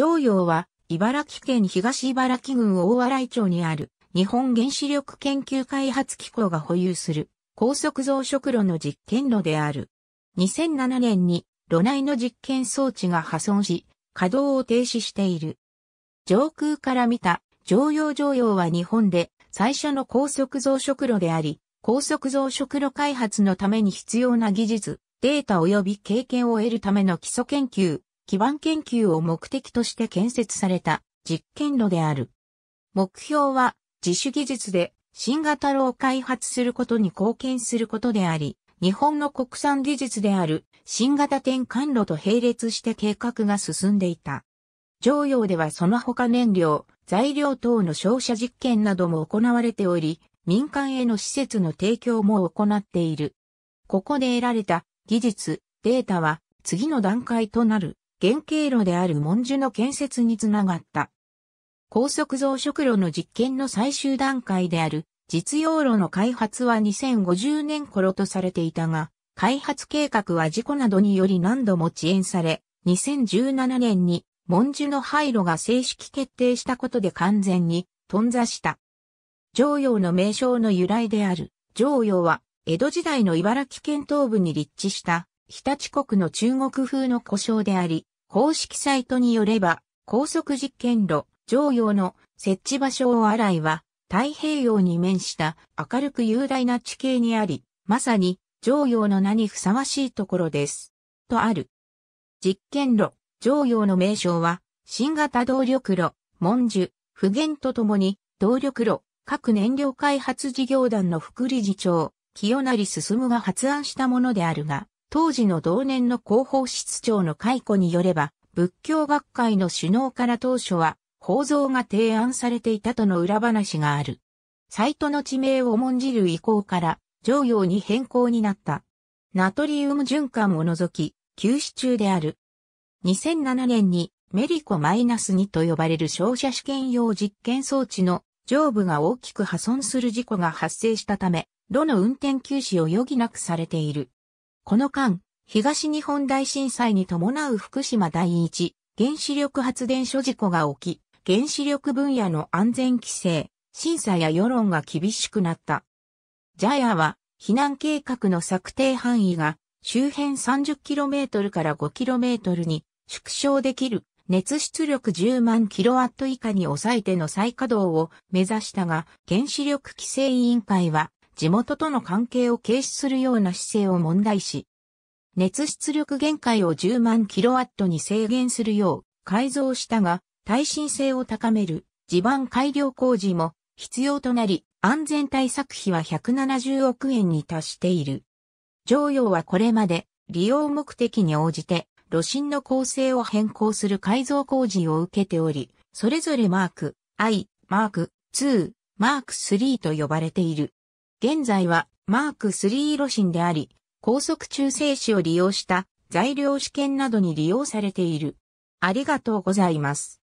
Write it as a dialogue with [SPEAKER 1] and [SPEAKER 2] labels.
[SPEAKER 1] 常陽は、茨城県東茨城郡大洗町にある、日本原子力研究開発機構が保有する、高速増殖炉の実験炉である。2007年に、炉内の実験装置が破損し、稼働を停止している。上空から見た、常用常用は日本で、最初の高速増殖炉であり、高速増殖炉開発のために必要な技術、データ及び経験を得るための基礎研究、基盤研究を目的として建設された実験炉である。目標は自主技術で新型炉を開発することに貢献することであり、日本の国産技術である新型転換炉と並列して計画が進んでいた。常用ではその他燃料、材料等の照射実験なども行われており、民間への施設の提供も行っている。ここで得られた技術、データは次の段階となる原型炉である文殊の建設につながった。高速増殖炉の実験の最終段階である実用炉の開発は2050年頃とされていたが、開発計画は事故などにより何度も遅延され、2017年に文殊の廃炉が正式決定したことで完全に頓挫した。上陽の名称の由来である上陽は江戸時代の茨城県東部に立地した日立国の中国風の故障であり、公式サイトによれば、高速実験路、常用の設置場所を洗いは、太平洋に面した明るく雄大な地形にあり、まさに常用の名にふさわしいところです。とある。実験路、常用の名称は、新型動力炉、文樹、不言とともに、動力炉、各燃料開発事業団の副理事長、清成進が発案したものであるが、当時の同年の広報室長の解雇によれば、仏教学会の首脳から当初は、法蔵が提案されていたとの裏話がある。サイトの地名を重んじる意向から、常用に変更になった。ナトリウム循環を除き、休止中である。2007年にメリコ -2 と呼ばれる照射試験用実験装置の上部が大きく破損する事故が発生したため、炉の運転休止を余儀なくされている。この間、東日本大震災に伴う福島第一原子力発電所事故が起き、原子力分野の安全規制、審査や世論が厳しくなった。j a y a は、避難計画の策定範囲が周辺 30km から 5km に縮小できる熱出力10万 kW 以下に抑えての再稼働を目指したが、原子力規制委員会は地元との関係を軽視するような姿勢を問題視。熱出力限界を10万キロワットに制限するよう改造したが、耐震性を高める地盤改良工事も必要となり、安全対策費は170億円に達している。常用はこれまで利用目的に応じて路心の構成を変更する改造工事を受けており、それぞれマーク、I、マーク、2、マーク3と呼ばれている。現在はマーク3路ンであり、高速中性子を利用した材料試験などに利用されている。ありがとうございます。